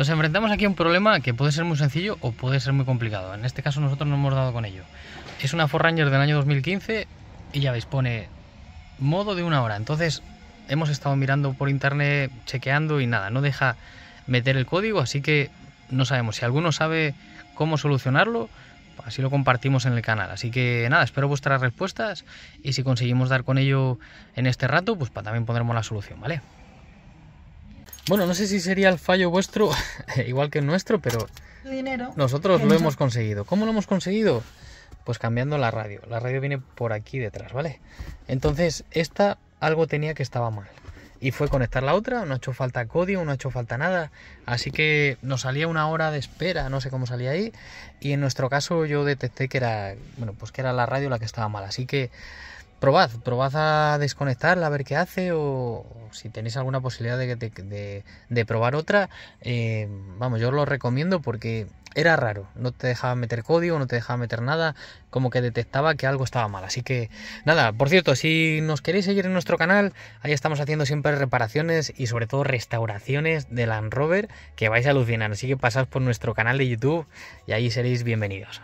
Nos enfrentamos aquí a un problema que puede ser muy sencillo o puede ser muy complicado. En este caso nosotros no hemos dado con ello. Es una Forranger Ranger del año 2015 y ya veis, pone modo de una hora. Entonces hemos estado mirando por internet, chequeando y nada, no deja meter el código, así que no sabemos. Si alguno sabe cómo solucionarlo, así lo compartimos en el canal. Así que nada, espero vuestras respuestas y si conseguimos dar con ello en este rato, pues también pondremos la solución, ¿vale? Bueno, no sé si sería el fallo vuestro, igual que el nuestro, pero dinero, nosotros lo hemos conseguido. ¿Cómo lo hemos conseguido? Pues cambiando la radio. La radio viene por aquí detrás, ¿vale? Entonces, esta algo tenía que estaba mal. Y fue conectar la otra, no ha hecho falta código, no ha hecho falta nada. Así que nos salía una hora de espera, no sé cómo salía ahí. Y en nuestro caso yo detecté que era, bueno, pues que era la radio la que estaba mal. Así que probad, probad a desconectarla, a ver qué hace o si tenéis alguna posibilidad de, probar otra, eh, vamos, yo os lo recomiendo porque era raro, no te dejaba meter código, no te dejaba meter nada, como que detectaba que algo estaba mal. Así que nada, por cierto, si nos queréis seguir en nuestro canal, ahí estamos haciendo siempre reparaciones y sobre todo restauraciones de Land Rover que vais a alucinar, así que pasad por nuestro canal de YouTube y ahí seréis bienvenidos.